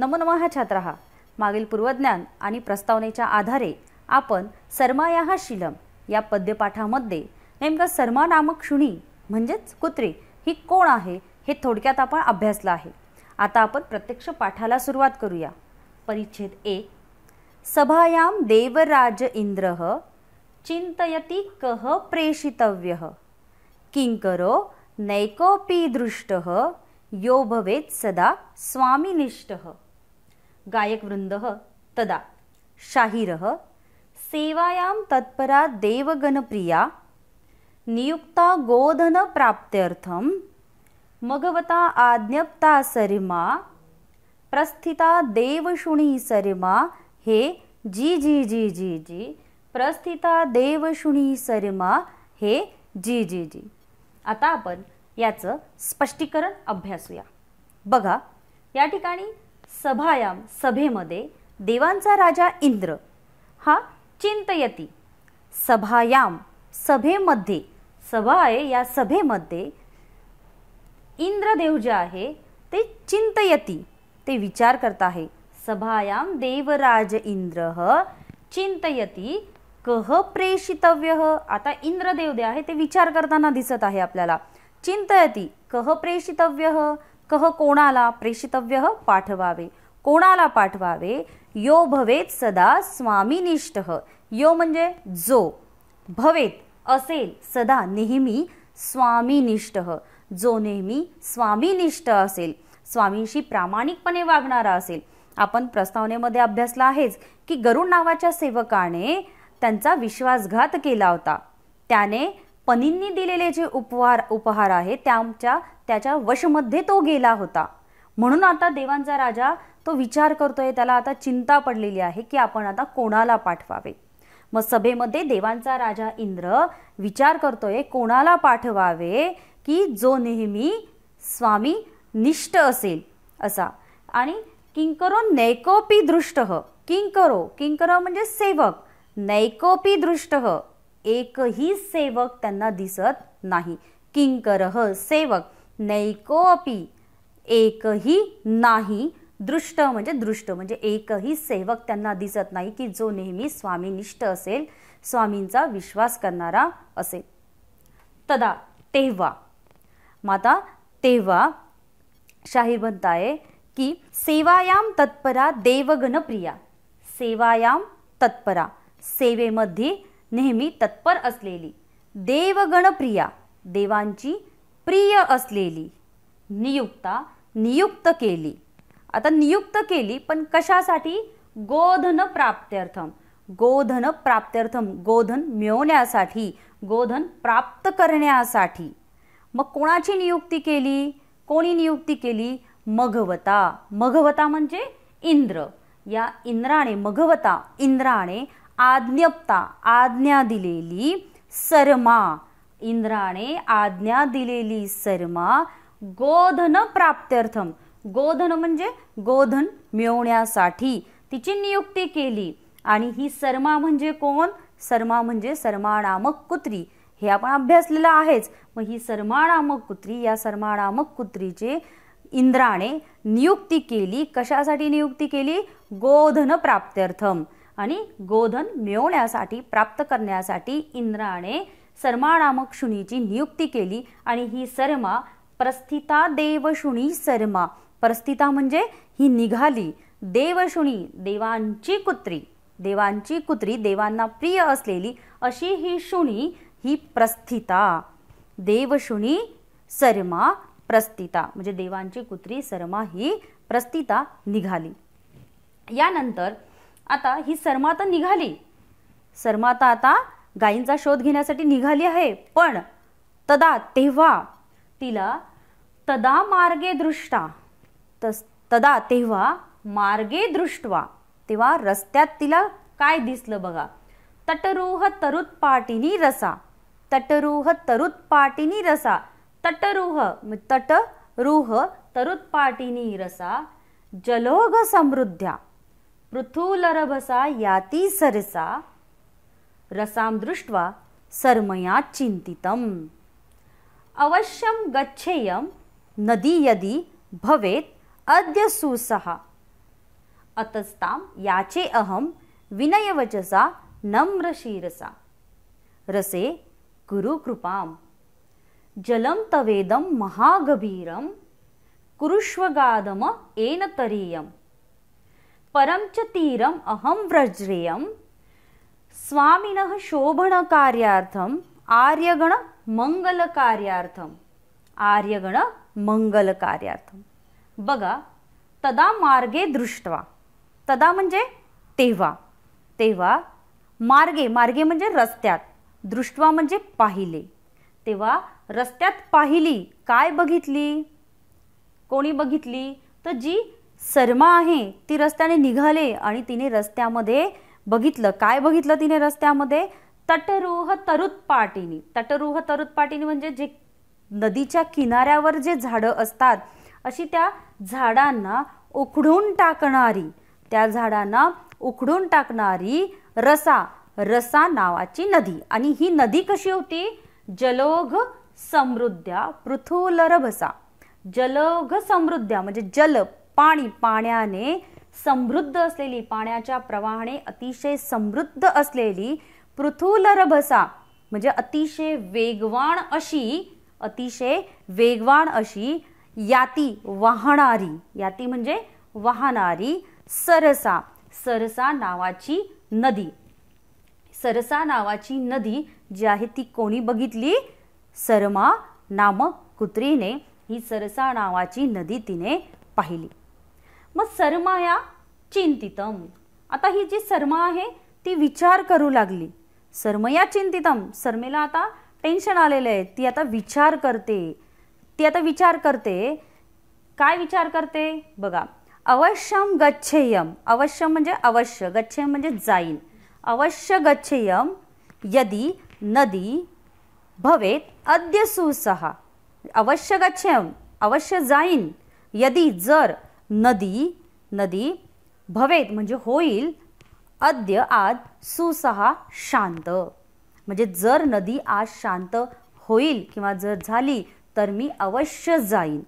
नमो हा छात्र मागील पूर्वज्ञान आणि प्रस्तावनेच्या आधारे आपण सर्माया हा शिलम या पद्यपाठामध्ये नेमका सर्मा नामक शुणी म्हणजेच कुत्री ही कोण आहे हे थोडक्यात आपण अभ्यासलं आहे आता आपण प्रत्यक्ष पाठाला सुरुवात करूया परिच्छेद एक सभायाम देवराज इंद्र चिंतयती कह प्रेषितव्य किंकरो नैकोपी दृष्ट यो भवेत सदा स्वामीनिष्ठ गायकवृंद तदा शाहीर सेवायां तत्परा देवगणप्रिया नियुक्ता गोधनप्राप्त्यर्थं मगवता आज्ञप्ता सरिमा प्रस्थिता देवशुणी सरिमा हे जी जी जी जी जी प्रस्थिता देवशुणी सरिमा हे जी जी जी आता आपण याचं स्पष्टीकरण अभ्यासूया बघा या ठिकाणी सभायाम सभेमध्ये देवांचा राजा इंद्र हा चिंतयती सभायाम सभेमध्ये सभा आहे या सभेमध्ये इंद्रदेव जे आहे ते चिंतयती ते विचार करत आहे सभायाम देवराज इंद्र चिंतयती कह प्रेषितव्य आता इंद्रदेव जे आहे ते विचार करताना दिसत आहे आपल्याला चिंतयती कह प्रेषितव्य कह कोणाला प्रेषितव्य पाठवावे कोणाला पाठवावे यो भवेत सदा स्वामीनिष्ठ यो म्हणजे जो भवेत असेल सदा नेहमी स्वामीनिष्ठ जो नेहमी स्वामीनिष्ठ असेल स्वामींशी प्रामाणिकपणे वागणारा असेल आपण प्रस्तावनेमध्ये अभ्यासला आहेच की गरुड नावाच्या सेवकाने त्यांचा विश्वासघात केला होता त्याने पनींनी दिलेले जे उपहार उपहार आहे त्यांच्या त्याच्या वशमध्ये तो गेला होता म्हणून आता देवांचा राजा तो विचार करतोय त्याला आता चिंता पडलेली आहे की आपण आता कोणाला पाठवावे मग सभेमध्ये देवांचा राजा इंद्र विचार करतोय कोणाला पाठवावे की जो नेहमी स्वामी निष्ठ असेल असा आणि किंकरो नैकोपी दृष्ट किंकरो किंकर म्हणजे सेवक नैकोपी दृष्ट एकही सेवक त्यांना दिसत नाही किंकर सेवक नैकोपी एकही नाही दृष्ट म्हणजे दृष्ट म्हणजे एकही सेवक त्यांना दिसत नाही की जो नेहमी स्वामीनिष्ठ असेल स्वामींचा विश्वास करणारा असेल तदा तेव्हा माता तेव्हा शाही म्हणताय की सेवायाम तत्परा देवगणप्रिया सेवायाम तत्परा सेवेमध्ये नेहमी तत्पर असलेली देवगणप्रिया देवांची प्रिय असलेली नियुक्ता नियुक्त केली आता नियुक्त केली पण कशासाठी गोधन प्राप्त्यर्थम गोधन प्राप्त्यर्थम गोधन मिळवण्यासाठी गोधन प्राप्त करण्यासाठी मग कोणाची नियुक्ती केली कोणी नियुक्ती केली मघवता मघवता म्हणजे इंद्र या इंद्राने मघवता इंद्राने आज्ञप्ता आज्ञा दिलेली सरमा इंद्राने आज्ञा दिलेली सर्मा गोधन प्राप्त्यर्थम गोधन म्हणजे गोधन मिळवण्यासाठी तिची नियुक्ती केली आणि ही सर्मा म्हणजे कोण सर्मा म्हणजे सर्मा नामक कुत्री हे आपण अभ्यासलेलं आहेच मग ही सर्मा नामक कुत्री या सर्मा नामक कुत्रीचे इंद्राने नियुक्ती केली कशासाठी नियुक्ती केली गोधन प्राप्त्यर्थम आणि गोधन मिळवण्यासाठी प्राप्त करण्यासाठी इंद्राने सर्मा नामक शुनीची नियुक्ती केली आणि ही सर्मा प्रस्थिता देवशुणी सरमा प्रस्थिता म्हणजे ही निघाली देवशुणी देवांची कुत्री देवांची कुत्री देवांना प्रिय असलेली अशी ही शुनी ही प्रस्थिता देवशुणी सर्मा प्रस्थिता म्हणजे देवांची कुत्री सर्मा ही प्रस्थिता निघाली यानंतर आता ही सर्मा तर निघाली सर्माता आता गायींचा शोध घेण्यासाठी निघाली आहे पण तदा तेव्हा तिला तदा मार्गे दृष्टा तस तदा तेव्हा मार्गे दृष्टवा तेव्हा रस्त्यात तिला काय दिसलं बघा तटरूह तरुत्पाटीनी रसा तटरूह तरुत्पाटीनी रसा तटरूह तटरोह तरुत्पाटीनी रसा जलोग समृद्ध्या पृथुलरभसा याती सरसा रसां दृष्ट्वा सर्मया चिन्तितम् अवश्यं गच्छेयं नदी यदि भवेत् अद्य सुसः अतस्तां याचे अहं विनयवचसा नम्रशीरसा रसे गुरुकृपां जलं तवेदं महागभीरं कुरुष्वगादम एनतरियम् तरीयं परं च तीरम् अहं व्रज्रेयं स्वामिनः आर्यगण मंगल कार्यार्थम बघा तदा मार्गे दृष्ट्वा तदा म्हणजे तेव्हा तेव्हा मार्गे मार्गे म्हणजे रस्त्यात दृष्ट्वा म्हणजे पाहिले तेव्हा रस्त्यात पाहिली काय बघितली कोणी बघितली तर जी सर्मा आहे ती रस्त्याने निघाले आणि तिने रस्त्यामध्ये बघितलं काय बघितलं तिने रस्त्यामध्ये तटरूह तरुतपाटीनी तरुत तरुतपाटीनी म्हणजे जे नदीच्या किनाऱ्यावर जे झाडं असतात अशी त्या झाडांना उखडून टाकणारी त्या झाडांना उखडून टाकणारी रसा रसा नावाची नदी आणि ही नदी कशी होती जलोघ समृद्ध्या पृथुलरभसा जलोघ समृद्ध्या म्हणजे जल पाणी पाण्याने समृद्ध असलेली पाण्याच्या प्रवाहाने अतिशय समृद्ध असलेली पृथुलरभसा म्हणजे अतिशय वेगवान अशी अतिशय वेगवान अशी याती वाहणारी याती म्हणजे वाहणारी सरसा सरसा नावाची नदी सरसा नावाची नदी जी आहे ती कोणी बघितली सरमा नामक कुत्रीने ही सरसा नावाची नदी तिने पाहिली मग सर्माया चिंतितम आता ही जी सर्मा आहे ती विचार करू लागली सरमया चिंतितम सरमेला आता टेन्शन आलेलं आहे ती आता विचार करते ती आता विचार करते काय विचार करते बघा अवश्यम गच्छेयम अवश्य म्हणजे अवश्य गच्छेयम म्हणजे जाईन अवश्य गच्छेयम यदी नदी भवेत अद्य सुसहा अवश्य गच्छेयम अवश्य जाईन यदी जर नदी नदी भवेत म्हणजे होईल अद्य आज सुसहा शांत म्हणजे जर नदी आज शांत होईल किंवा जर झाली तर मी अवश्य जाईन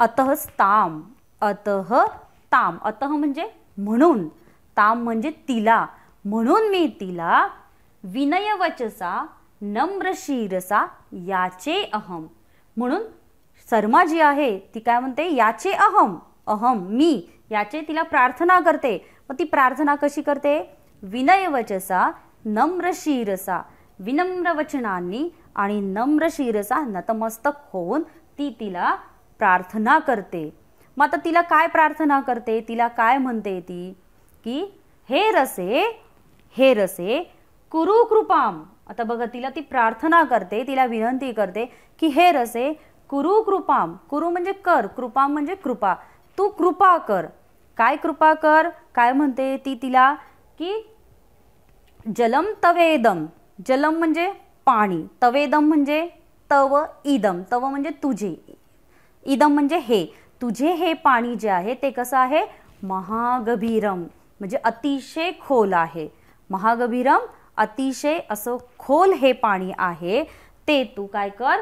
अतः ताम अतः ताम अतः म्हणजे म्हणून ताम म्हणजे तिला म्हणून मी तिला विनयवचसा नम्रशीरसा याचे अहम म्हणून शर्मा जी आहे ती काय म्हणते याचे अहम अहम मी याचे तिला प्रार्थना करते मग ती प्रार्थना कशी करते विनयवचसा नम्र शिरसा विनम्र वचनांनी आणि नम्र शिरसा नतमस्तक होऊन ती तिला प्रार्थना करते मग आता तिला काय प्रार्थना करते तिला काय म्हणते ती की हे रसे हे रसे कुरु कृपाम आता बघा तिला ती प्रार्थना करते तिला विनंती करते की हे रसे कुरु कृपाम कुरु म्हणजे कर कृपाम म्हणजे कृपा तू कृपा कर काय कृपा कर काय म्हणते ती तिला की जलम तवेदम जलम म्हणजे पाणी तवेदम म्हणजे तव इदम तव म्हणजे तुझे इदम म्हणजे हे तुझे हे पाणी जे आहे ते कसं आहे महागभीरम म्हणजे अतिशय खोल आहे महागभीरम अतिशय असं खोल हे पाणी आहे ते तू काय कर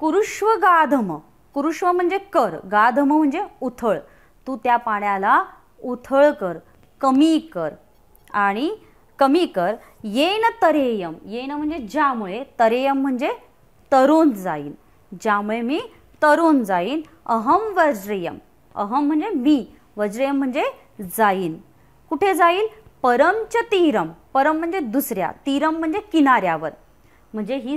कुरुष्वगाधम कुरुष्व म्हणजे कर गाधम म्हणजे उथळ तू त्या पाण्याला उथळ कर कमी कर आणि कमी कर येन तरेयम येन म्हणजे ज्यामुळे तरेयम म्हणजे तरुण जाईन ज्यामुळे मी तरुण जाईन अहम वज्रेयम अहम म्हणजे मी वज्रेयम म्हणजे जाईन कुठे जाईल परमच तीरम परम म्हणजे दुसऱ्या तीरम म्हणजे किनाऱ्यावर म्हणजे ही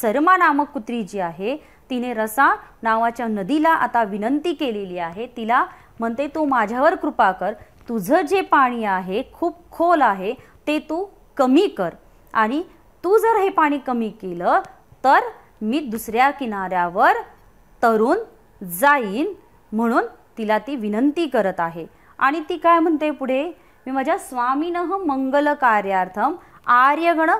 सर्मा नामक कुत्री जी आहे तिने रसा नावाच्या नदीला आता विनंती केलेली आहे तिला म्हणते तू माझ्यावर कृपा कर तुझं जे पाणी आहे खूप खोल आहे ते तू कमी कर आणि तू जर हे पाणी कमी केलं तर मी दुसऱ्या किनाऱ्यावर तरुण जाईन म्हणून तिला ती विनंती करत आहे आणि ती काय म्हणते पुढे मी माझ्या स्वामीन मंगल कार्यार्थम आर्यगण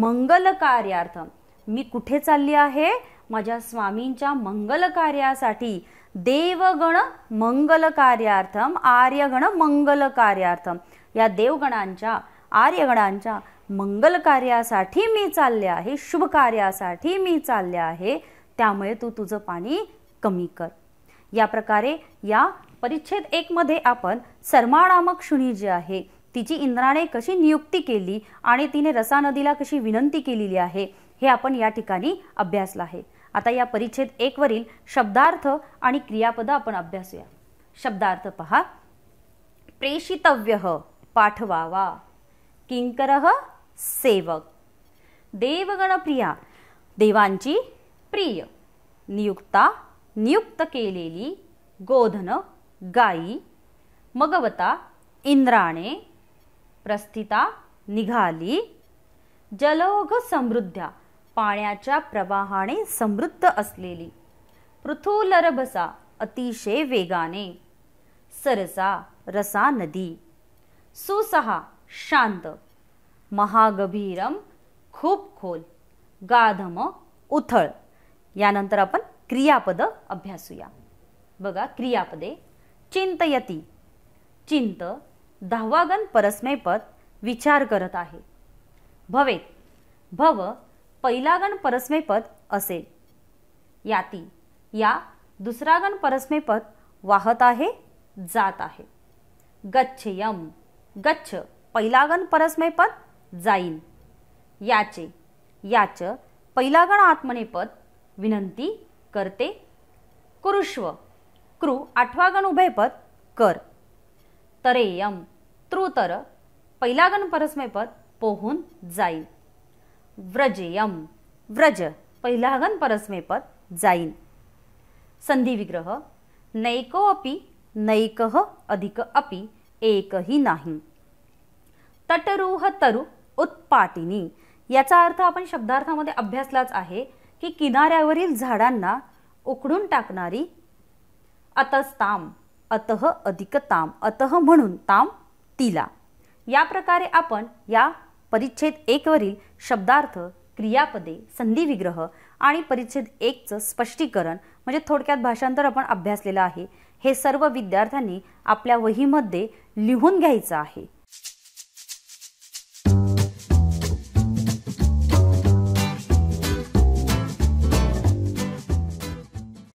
मंगल कार्यार्थम मी कुठे चालली आहे माझ्या स्वामींच्या मंगल कार्यासाठी देवगण मंगल कार्यार्थम आर्यगण मंगल कार्यार्थम या देवगणांच्या आर्यगणांच्या मंगल कार्यासाठी मी चालले आहे शुभ कार्यासाठी मी चालले आहे त्यामुळे तू तुझं पाणी कमी कर या प्रकारे या परिच्छेद एकमध्ये आपण सर्मानामक नामक जी आहे तिची इंद्राने कशी नियुक्ती केली आणि तिने रसा नदीला कशी विनंती केलेली आहे हे आपण या ठिकाणी अभ्यासला आहे आता या परिच्छेद एकवरील शब्दार्थ आणि क्रियापद आपण अभ्यासूया शब्दार्थ पहा प्रेषितव्य पाठवावा किंकर सेवक देवगणप्रिया देवांची प्रिय नियुक्ता नियुक्त केलेली गोधन गायी मगवता इंद्राणे प्रस्थिता निघाली जलोघ समृद्ध्या पाण्याच्या प्रवाहाने समृद्ध असलेली पृथुलरभसा अतिशय वेगाने सरसा रसा नदी सुसहा शांत महागभीरम खूप खोल गाधम उथळ यानंतर आपण क्रियापद अभ्यासूया बघा क्रियापदे चिंतयती चिंत दहावागन परस्मयपद विचार करत आहे भवेत भव पहिला गण परस्मैपद असेल याती या दुसरा गण परस्मैपद वाहत आहे जात आहे गच्छ यम गच्छ पहिला गण परस्मैपद जाईल याचे याच पहिला गण आत्मनेपद विनंती करते कुरुष्व क्रु आठवा गण उभयपद कर तरेयम तृतर पहिला गण परस्मैपद पोहून जाईल व्रजयम, व्रज पहिला हगन परस्मेपद जाईन संधी विग्रह नैको अपि नैक अधिक अपि एकही नाही तटरुह तरु उत्पाटिनी याचा अर्थ आपण शब्दार्थामध्ये अभ्यासलाच आहे की किनाऱ्यावरील झाडांना उकडून टाकणारी अतस्ताम अतः अधिक ताम अतः म्हणून ताम तिला या प्रकारे आपण या परिच्छेद वरील शब्दार्थ क्रियापदे विग्रह आणि परिच्छेद एकचं स्पष्टीकरण म्हणजे थोडक्यात भाषांतर आपण अभ्यासलेलं आहे हे सर्व विद्यार्थ्यांनी आपल्या वहीमध्ये लिहून घ्यायचं आहे